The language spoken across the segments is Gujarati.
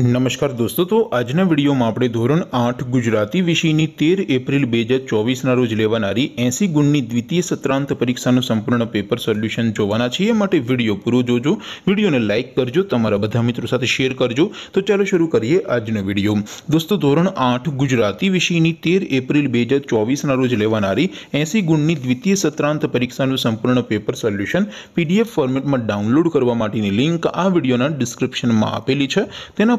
નમસ્કાર દોસ્તો તો આજના વિડીયોમાં આપણે ધોરણ આઠ ગુજરાતી વિષયની તેર એપ્રિલ બે હજાર ચોવીસના રોજ લેવાનારી એંસી ગુણની દ્વિતીય સત્રાંત પરીક્ષાનું સંપૂર્ણ પેપર સોલ્યુશન જોવાના છીએ માટે વિડીયો પૂરો જોજો વિડીયોને લાઇક કરજો તમારા બધા મિત્રો સાથે શેર કરજો તો ચાલો શરૂ કરીએ આજનો વિડીયો દોસ્તો ધોરણ આઠ ગુજરાતી વિષયની તેર એપ્રિલ બે હજાર ચોવીસના રોજ લેવાનારી એંસી ગુણની દ્વિતીય સત્રાંત પરીક્ષાનું સંપૂર્ણ પેપર સોલ્યુશન પીડીએફ ફોર્મેટમાં ડાઉનલોડ કરવા માટેની લિંક આ વિડીયોના ડિસ્ક્રિપ્શનમાં આપેલી છે તેના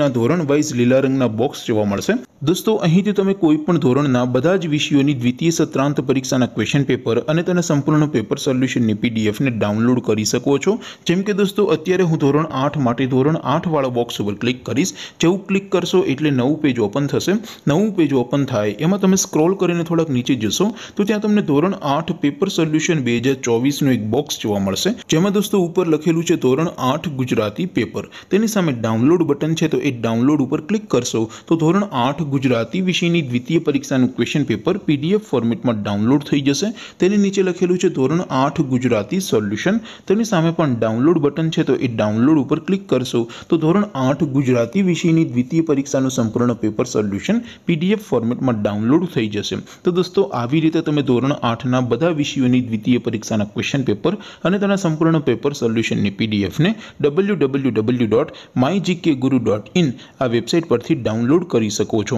ના ધોરણ 22 લીલ રંગના બોક્સ જોવા મળશે દોસ્તો અહીથી તમે કોઈ પણ ધોરણના બધા જ વિષયોની દ્વિતીય સત્રાંત પરીક્ષાના ક્વેશ્ચન પેપર અને તેના સંપૂર્ણનો પેપર સોલ્યુશનની પીડીએફને ડાઉનલોડ કરી શકો છો જેમ કે દોસ્તો અત્યારે હું ધોરણ 8 માટી ધોરણ 8 વાળો બોક્સ ઉપર ક્લિક કરીશ જેવું ક્લિક કરશો એટલે નવું પેજ ઓપન થશે નવું પેજ ઓપન થાય એમાં તમે સ્ક્રોલ કરીને થોડક નીચે જશો તો ત્યાં તમને ધોરણ 8 પેપર સોલ્યુશન 2024 નો એક બોક્સ જોવા મળશે જેમ મે દોસ્તો ઉપર લખેલું છે ધોરણ 8 ગુજરાતી પેપર તેની સામે ડાઉનલોડ બટન છે તો એક ડાઉનલોડ ઉપર ક્લિક કરશો તો ધોરણ 8 ગુજરાતી વિષયની દ્વિતીય પરીક્ષાનું ક્વેશ્ચન પેપર પીડીએફ ફોર્મેટમાં ડાઉનલોડ થઈ જશે તેની નીચે લખેલું છે ધોરણ 8 ગુજરાતી સોલ્યુશન તેની સામે પણ ડાઉનલોડ બટન છે તો ઈ ડાઉનલોડ ઉપર ક્લિક કરશો તો ધોરણ 8 ગુજરાતી વિષયની દ્વિતીય પરીક્ષાનું સંપૂર્ણ પેપર સોલ્યુશન પીડીએફ ફોર્મેટમાં ડાઉનલોડ થઈ જશે તો દોસ્તો આવી રીતે તમે ધોરણ 8 ના બધા વિષયોની દ્વિતીય પરીક્ષાના ક્વેશ્ચન પેપર અને તેના સંપૂર્ણ પેપર સોલ્યુશનની પીડીએફ ને www.mygkguru.in આ વેબસાઈટ પરથી ડાઉનલોડ કરી શકો છો